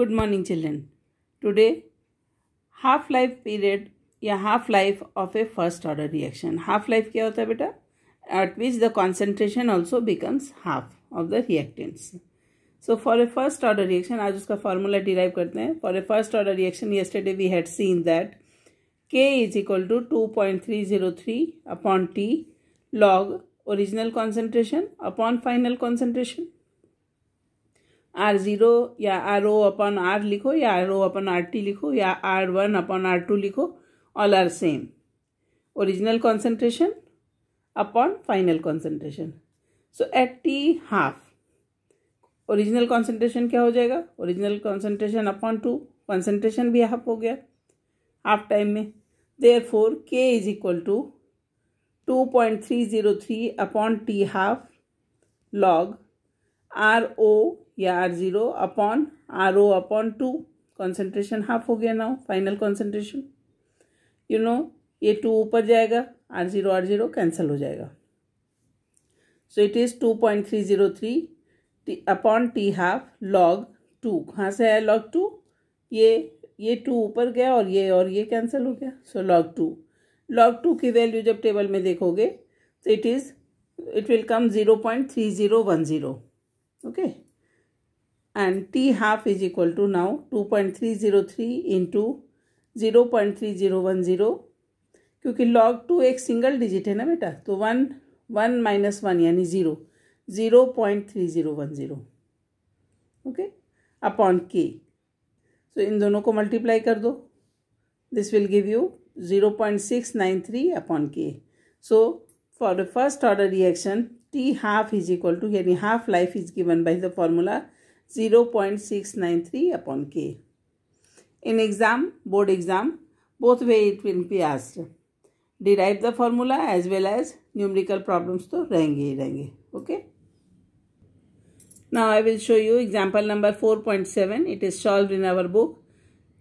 Good morning children today half life period या half life of a first order reaction half life क्या होता है बेटा at which the concentration also becomes half of the reactants so for a first order reaction आज उसका formula derive करते हैं for a first order reaction yesterday we had seen that K is equal to two point three zero three upon T log original concentration upon final concentration are zero या R O upon R लिखो या R O upon R T लिखो या R one upon R two लिखो all are same original concentration upon final concentration so at T half original concentration क्या हो जाएगा original concentration upon two concentration भी हाफ हो गया हाफ टाइम में therefore K is equal to two point three zero three upon T half log R O या are zero upon R O upon two concentration half हो गया ना final concentration you know ये two ऊपर जाएगा R zero R zero cancel हो जाएगा so it is two point three zero three upon T half log two कहाँ से आया लॉग टू ये ये टू ऊपर गया और ये और ये कैंसिल हो गया so log two log two की वैल्यू जब टेबल में देखोगे तो it is it will come zero point three zero one zero okay and t half is equal to now 2.303 into 0.3010 क्योंकि log टू एक सिंगल डिजिट है ना बेटा तो वन वन माइनस वन यानी zero zero point three zero one zero okay upon K so इन दोनों को मल्टीप्लाई कर दो this will give you zero point six nine three upon K so for the first order reaction T half is equal to यानी half life is given by the formula 0.693 upon K. In exam, board exam, both way it will be asked. Derive the formula as well as numerical problems to रहेंगे ही रहेंगे okay. Now I will show you example number 4.7. It is solved in our book.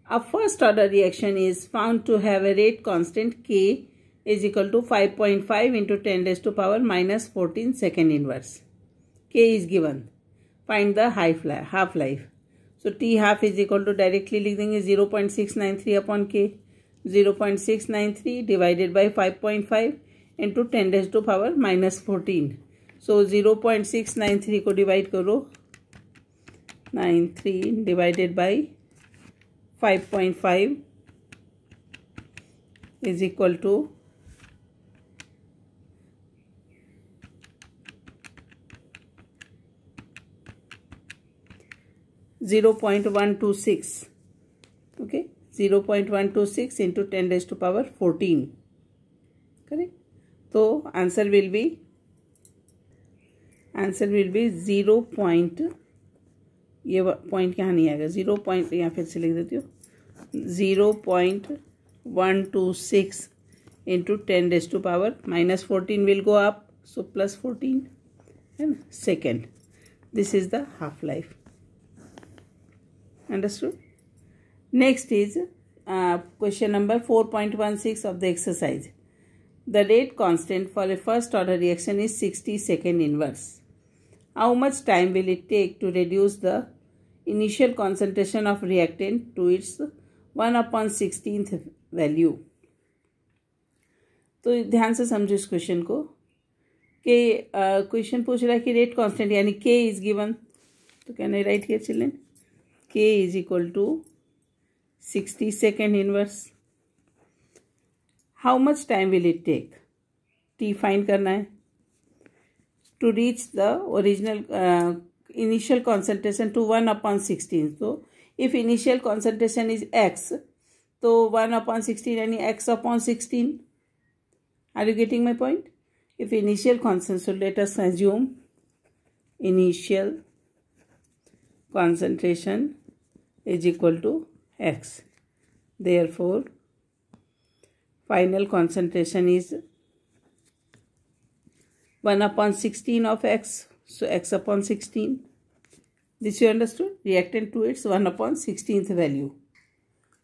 A first order reaction is found to have a rate constant K is equal to 5.5 into 10 raised to power minus 14 second inverse. K is given. Find the high fly half life so T half is equal to directly लिख देंगे zero point six nine three upon K zero point six nine three divided by five point five into ten raise to power minus fourteen so zero point six nine three को divide करो nine three divided by five point five is equal to zero point one two six okay zero point one two six into ten raise to power fourteen correct तो answer will be answer will be zero point ये point यहाँ नहीं आएगा zero point यहाँ फिर से लिख देती हूँ zero point one two six into ten raise to power minus fourteen will go up so plus fourteen and second this is the half life understood next is uh, question number 4.16 of the exercise the rate constant for a first order reaction is 60 second inverse how much time will it take to reduce the initial concentration of reactant to its 1 upon 16th value तो ध्यान से समझो इस question को के question uh, पूछ रहा है कि रेट कांस्टेंट यानी के इज गिवन तो can I write here children k is equal to 60 second inverse how much time will it take t find करना है to reach the original uh, initial concentration to 1 upon 16 so if initial concentration is x तो one upon sixteen यानी X upon sixteen are you getting my point if initial concentrate us assume initial concentration is equal to x. Therefore, final concentration is 1 upon 16 of x. So, x upon 16. This you understood? Reactant to its 1 upon 16th value.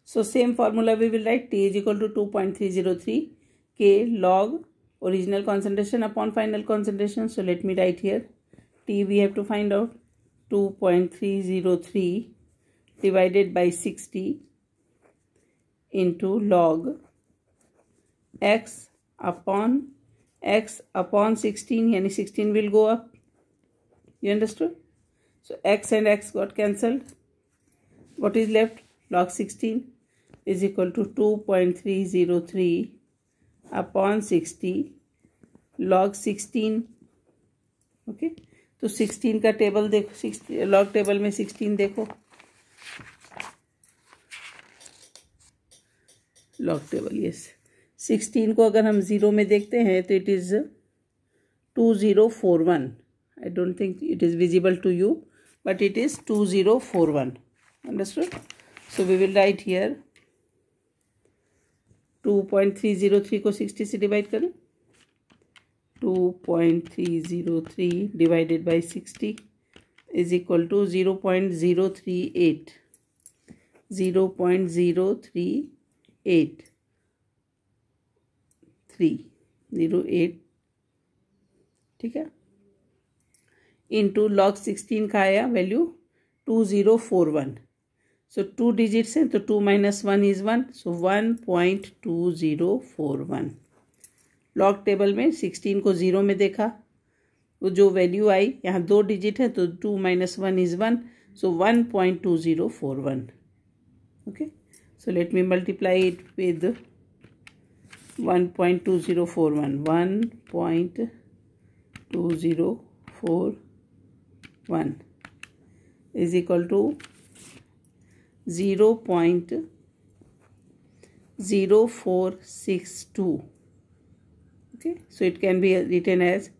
So, same formula we will write T is equal to 2.303 K log original concentration upon final concentration. So, let me write here T we have to find out 2.303 divided by sixty into log X upon X upon sixteen यानी sixteen will go up you understood so X and X got cancelled what is left log sixteen is equal to two point three zero three upon sixty log sixteen okay तो sixteen का table देखो six log table में sixteen देखो log table ये sixteen को अगर हम zero में देखते हैं तो it is two zero four one I don't think it is visible to you but it is two zero four one understood so we will write here two point three zero three को sixty से divide करें two point three zero three divided by sixty is equal to zero point zero three eight zero point zero three eight three zero eight ठीक है two log sixteen का आया value two zero four one so two digits हैं तो two minus one is one so one point two zero four one log table में sixteen को zero में देखा तो जो वैल्यू आई यहाँ दो डिजिट है तो two minus one is one so one point two zero four one okay So let me multiply it with 1.2041. 1.2041 is equal to 0 0.0462. Okay, so it can be written as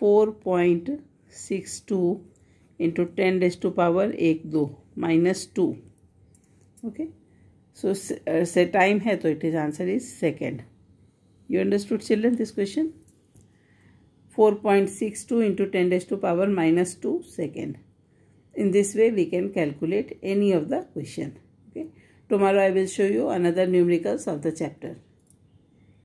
4.62 into 10 raised to power 1 2 minus 2. Okay. So से time है तो it is answer is second you understood children this question four point six two into ten raise to power minus two second in this way we can calculate any of the question okay tomorrow I will show you another numericals of the chapter